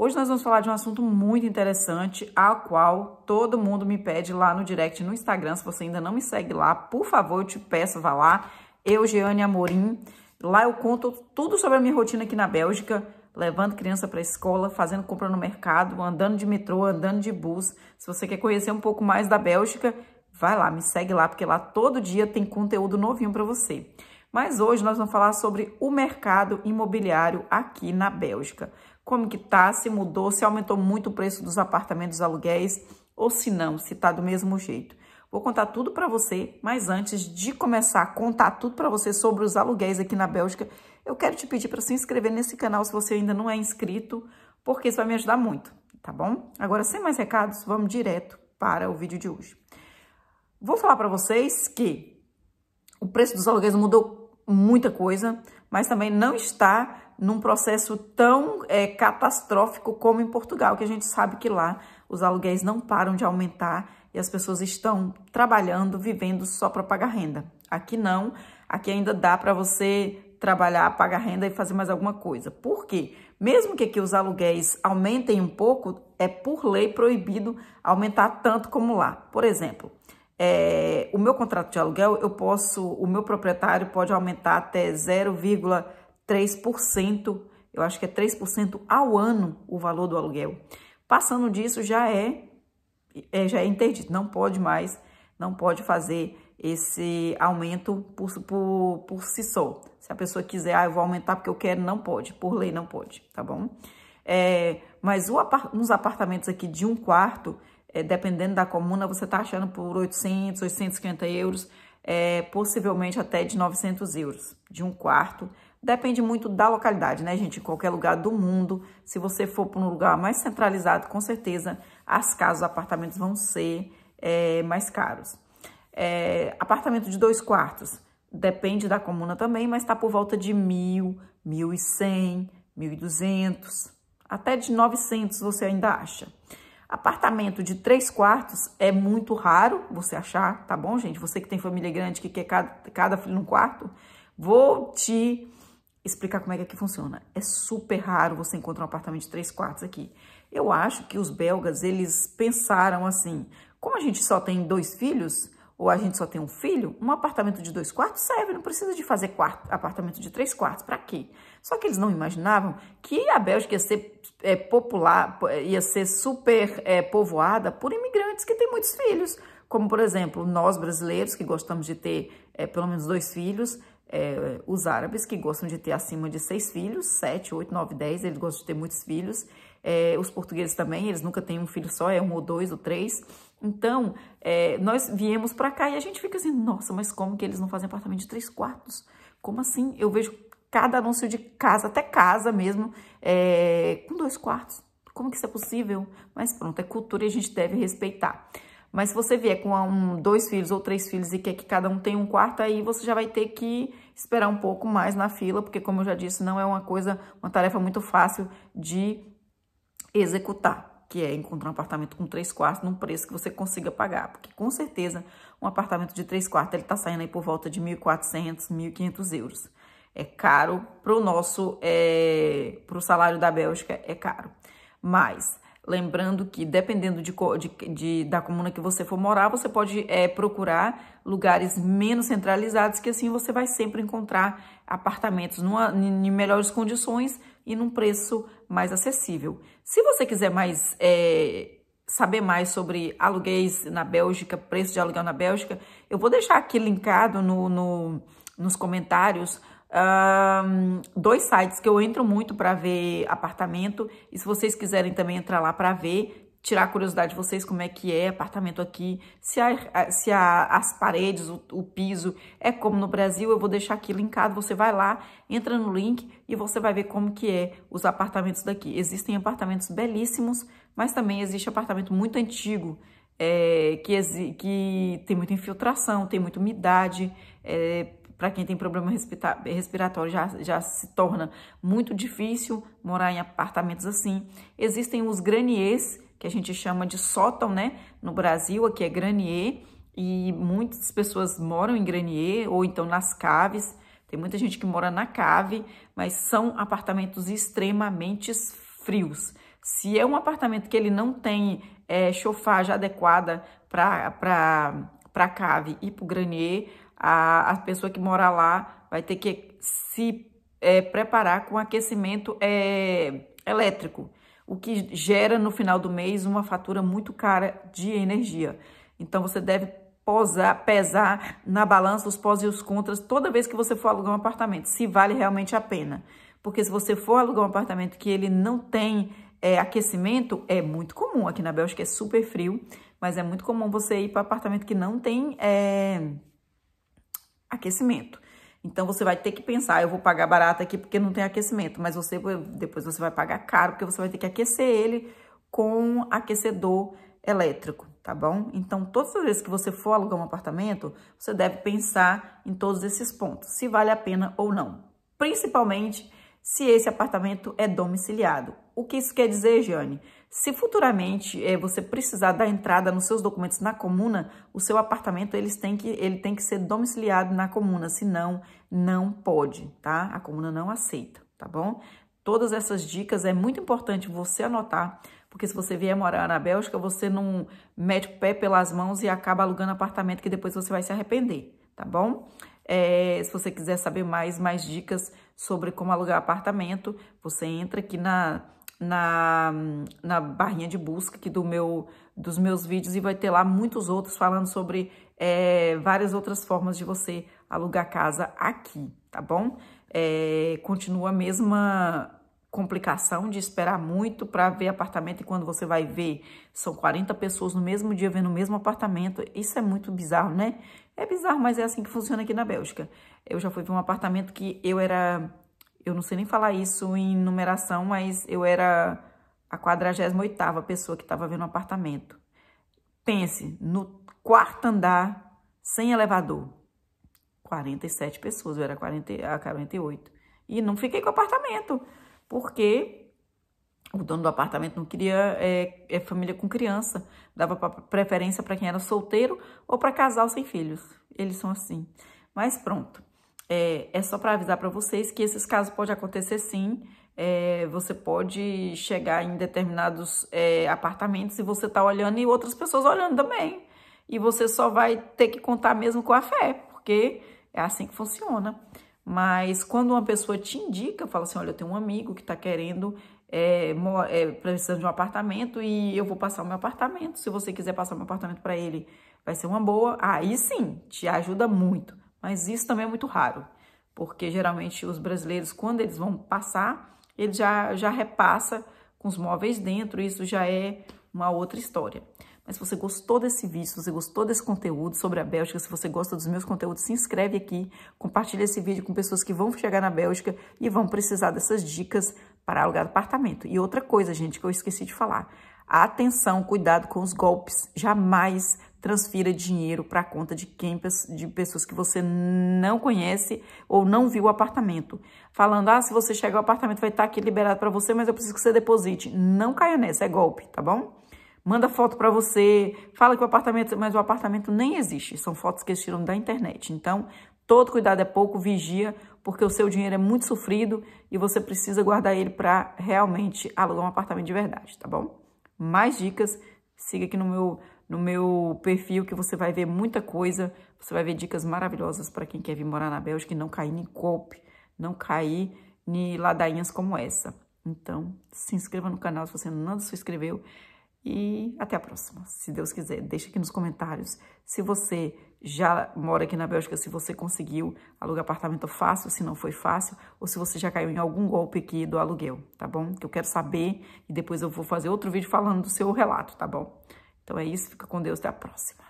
Hoje nós vamos falar de um assunto muito interessante, ao qual todo mundo me pede lá no direct no Instagram. Se você ainda não me segue lá, por favor, eu te peço, vá lá. Eu, Jeane Amorim. Lá eu conto tudo sobre a minha rotina aqui na Bélgica, levando criança para a escola, fazendo compra no mercado, andando de metrô, andando de bus. Se você quer conhecer um pouco mais da Bélgica, vai lá, me segue lá, porque lá todo dia tem conteúdo novinho para você. Mas hoje nós vamos falar sobre o mercado imobiliário aqui na Bélgica como que tá, se mudou, se aumentou muito o preço dos apartamentos, aluguéis, ou se não, se tá do mesmo jeito. Vou contar tudo para você, mas antes de começar a contar tudo para você sobre os aluguéis aqui na Bélgica, eu quero te pedir para se inscrever nesse canal se você ainda não é inscrito, porque isso vai me ajudar muito, tá bom? Agora, sem mais recados, vamos direto para o vídeo de hoje. Vou falar para vocês que o preço dos aluguéis mudou muita coisa, mas também não está num processo tão é, catastrófico como em Portugal, que a gente sabe que lá os aluguéis não param de aumentar e as pessoas estão trabalhando, vivendo só para pagar renda. Aqui não, aqui ainda dá para você trabalhar, pagar renda e fazer mais alguma coisa. Por quê? Mesmo que aqui os aluguéis aumentem um pouco, é por lei proibido aumentar tanto como lá. Por exemplo, é, o meu contrato de aluguel, eu posso, o meu proprietário pode aumentar até 0, 3%, eu acho que é 3% ao ano o valor do aluguel. Passando disso já é, é já é interdito, não pode mais, não pode fazer esse aumento por, por, por si só. Se a pessoa quiser, ah, eu vou aumentar porque eu quero, não pode, por lei não pode, tá bom? É, mas o, nos apartamentos aqui de um quarto, é, dependendo da comuna, você tá achando por 800, 850 euros, é, possivelmente até de 900 euros, de um quarto, Depende muito da localidade, né, gente? Em qualquer lugar do mundo, se você for para um lugar mais centralizado, com certeza as casas, os apartamentos vão ser é, mais caros. É, apartamento de dois quartos, depende da comuna também, mas está por volta de mil, mil e cem, mil e duzentos, até de novecentos você ainda acha. Apartamento de três quartos é muito raro você achar, tá bom, gente? Você que tem família grande, que quer cada, cada filho num quarto, vou te explicar como é que aqui funciona. É super raro você encontrar um apartamento de três quartos aqui. Eu acho que os belgas, eles pensaram assim, como a gente só tem dois filhos, ou a gente só tem um filho, um apartamento de dois quartos serve, não precisa de fazer quarto, apartamento de três quartos, para quê? Só que eles não imaginavam que a Bélgica ia ser é, popular, ia ser super é, povoada por imigrantes que têm muitos filhos, como, por exemplo, nós brasileiros, que gostamos de ter é, pelo menos dois filhos, é, os árabes, que gostam de ter acima de seis filhos, sete, oito, nove, dez, eles gostam de ter muitos filhos. É, os portugueses também, eles nunca têm um filho só, é um ou dois ou três. Então, é, nós viemos para cá e a gente fica assim, nossa, mas como que eles não fazem apartamento de três quartos? Como assim? Eu vejo cada anúncio de casa, até casa mesmo, é, com dois quartos. Como que isso é possível? Mas pronto, é cultura e a gente deve respeitar. Mas se você vier com um, dois filhos ou três filhos e quer que cada um tenha um quarto, aí você já vai ter que esperar um pouco mais na fila, porque como eu já disse, não é uma coisa, uma tarefa muito fácil de executar, que é encontrar um apartamento com três quartos num preço que você consiga pagar, porque com certeza um apartamento de três quartos ele tá saindo aí por volta de 1.400, 1.500 euros. É caro pro nosso, é, pro salário da Bélgica é caro, mas Lembrando que, dependendo de, de, de, da comuna que você for morar, você pode é, procurar lugares menos centralizados, que assim você vai sempre encontrar apartamentos numa, em melhores condições e num preço mais acessível. Se você quiser mais é, saber mais sobre aluguéis na Bélgica, preço de aluguel na Bélgica, eu vou deixar aqui linkado no, no nos comentários um, dois sites que eu entro muito para ver apartamento. E se vocês quiserem também entrar lá para ver, tirar a curiosidade de vocês como é que é apartamento aqui, se, a, se a, as paredes, o, o, piso é como no Brasil, eu vou deixar aqui linkado, você vai lá, entra no link e você vai ver como que é os apartamentos daqui. Existem apartamentos belíssimos, mas também existe apartamento muito antigo, é, que, que, tem muita infiltração, tem muita umidade, é, para quem tem problema respiratório já, já se torna muito difícil morar em apartamentos assim. Existem os graniers, que a gente chama de sótão, né? No Brasil, aqui é granier, e muitas pessoas moram em granier ou então nas caves. Tem muita gente que mora na cave, mas são apartamentos extremamente frios. Se é um apartamento que ele não tem é, chofagem adequada para a cave e para o granier, a, a pessoa que mora lá vai ter que se é, preparar com aquecimento é, elétrico, o que gera no final do mês uma fatura muito cara de energia. Então você deve posar, pesar na balança os pós e os contras toda vez que você for alugar um apartamento, se vale realmente a pena. Porque se você for alugar um apartamento que ele não tem é, aquecimento, é muito comum. Aqui na Bélgica é super frio, mas é muito comum você ir para apartamento que não tem é, aquecimento. Então você vai ter que pensar, eu vou pagar barato aqui porque não tem aquecimento, mas você depois você vai pagar caro porque você vai ter que aquecer ele com aquecedor elétrico, tá bom? Então todas as vezes que você for alugar um apartamento, você deve pensar em todos esses pontos, se vale a pena ou não. Principalmente se esse apartamento é domiciliado. O que isso quer dizer, Giane? Se futuramente é, você precisar dar entrada nos seus documentos na comuna, o seu apartamento eles têm que, ele tem que ser domiciliado na comuna, senão não pode, tá? A comuna não aceita, tá bom? Todas essas dicas é muito importante você anotar, porque se você vier morar na Bélgica, você não mete o pé pelas mãos e acaba alugando apartamento que depois você vai se arrepender, tá bom? É, se você quiser saber mais, mais dicas sobre como alugar apartamento, você entra aqui na na, na barrinha de busca aqui do meu, dos meus vídeos e vai ter lá muitos outros falando sobre é, várias outras formas de você alugar casa aqui, tá bom? É, continua a mesma complicação de esperar muito para ver apartamento e quando você vai ver são 40 pessoas no mesmo dia vendo o mesmo apartamento. Isso é muito bizarro, né? É bizarro, mas é assim que funciona aqui na Bélgica. Eu já fui ver um apartamento que eu era eu não sei nem falar isso em numeração, mas eu era a 48ª pessoa que estava vendo um apartamento. Pense, no quarto andar, sem elevador. 47 pessoas, eu era a 48. E não fiquei com o apartamento, porque o dono do apartamento não queria é, é família com criança. Dava preferência para quem era solteiro ou para casal sem filhos. Eles são assim. Mas pronto. É, é só para avisar para vocês que esses casos podem acontecer sim. É, você pode chegar em determinados é, apartamentos e você está olhando e outras pessoas olhando também. E você só vai ter que contar mesmo com a fé, porque é assim que funciona. Mas quando uma pessoa te indica, fala assim, olha, eu tenho um amigo que está querendo, é, é, precisando de um apartamento e eu vou passar o meu apartamento. Se você quiser passar o meu apartamento para ele, vai ser uma boa. Aí sim, te ajuda muito. Mas isso também é muito raro, porque geralmente os brasileiros, quando eles vão passar, ele já, já repassa com os móveis dentro, isso já é uma outra história. Mas se você gostou desse vídeo, se você gostou desse conteúdo sobre a Bélgica, se você gosta dos meus conteúdos, se inscreve aqui, compartilha esse vídeo com pessoas que vão chegar na Bélgica e vão precisar dessas dicas para alugar apartamento. E outra coisa, gente, que eu esqueci de falar. Atenção, cuidado com os golpes. Jamais transfira dinheiro para a conta de quem de pessoas que você não conhece ou não viu o apartamento. Falando, ah, se você chegar ao apartamento vai estar tá aqui liberado para você, mas eu preciso que você deposite. Não caia nessa, é golpe, tá bom? Manda foto para você, fala que o apartamento, mas o apartamento nem existe, são fotos que eles tiram da internet. Então, todo cuidado é pouco, vigia, porque o seu dinheiro é muito sofrido e você precisa guardar ele para realmente alugar um apartamento de verdade, tá bom? Mais dicas, siga aqui no meu no meu perfil que você vai ver muita coisa, você vai ver dicas maravilhosas para quem quer vir morar na Bélgica e não cair em golpe, não cair em ladainhas como essa. Então, se inscreva no canal se você não se inscreveu e até a próxima, se Deus quiser. Deixa aqui nos comentários se você já mora aqui na Bélgica, se você conseguiu alugar apartamento fácil, se não foi fácil, ou se você já caiu em algum golpe aqui do aluguel, tá bom? Que eu quero saber e depois eu vou fazer outro vídeo falando do seu relato, tá bom? Então é isso, fica com Deus, até a próxima.